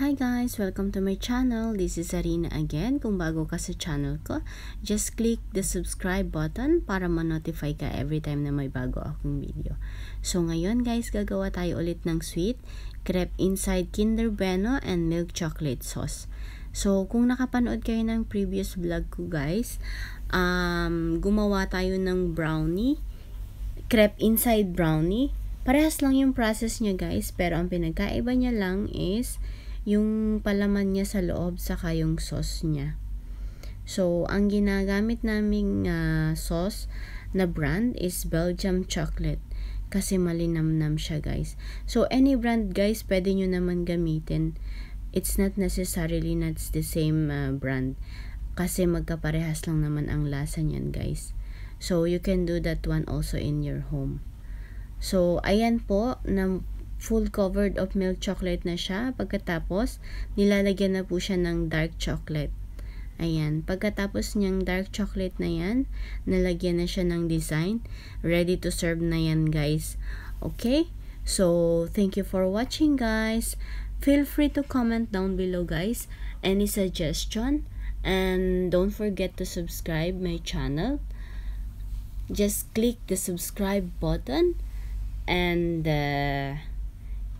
Hi guys! Welcome to my channel. This is Arina again. Kung bago ka sa channel ko, just click the subscribe button para ma-notify ka every time na may bago akong video. So ngayon guys, gagawa tayo ulit ng sweet crepe inside Kinder Bueno and milk chocolate sauce. So kung nakapanood kayo ng previous vlog ko guys, um, gumawa tayo ng brownie, crepe inside brownie. Parehas lang yung process niya guys, pero ang pinagkaiba niya lang is yung palaman niya sa loob saka yung sauce niya. So, ang ginagamit naming uh, sauce na brand is Belgium Chocolate kasi malinamnam siya guys. So, any brand guys, pwede nyo naman gamitin. It's not necessarily not the same uh, brand kasi magkaparehas lang naman ang lasa niyan guys. So, you can do that one also in your home. So, ayan po, na full covered of milk chocolate na siya. Pagkatapos, nilalagyan na po siya ng dark chocolate. Ayan, pagkatapos niyang dark chocolate na yan, nalagyan na siya ng design. Ready to serve na yan guys. Okay? So, thank you for watching guys. Feel free to comment down below guys. Any suggestion? And don't forget to subscribe my channel. Just click the subscribe button and uh,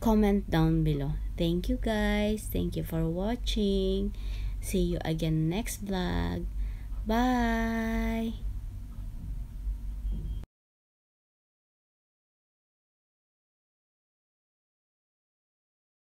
comment down below thank you guys thank you for watching see you again next vlog bye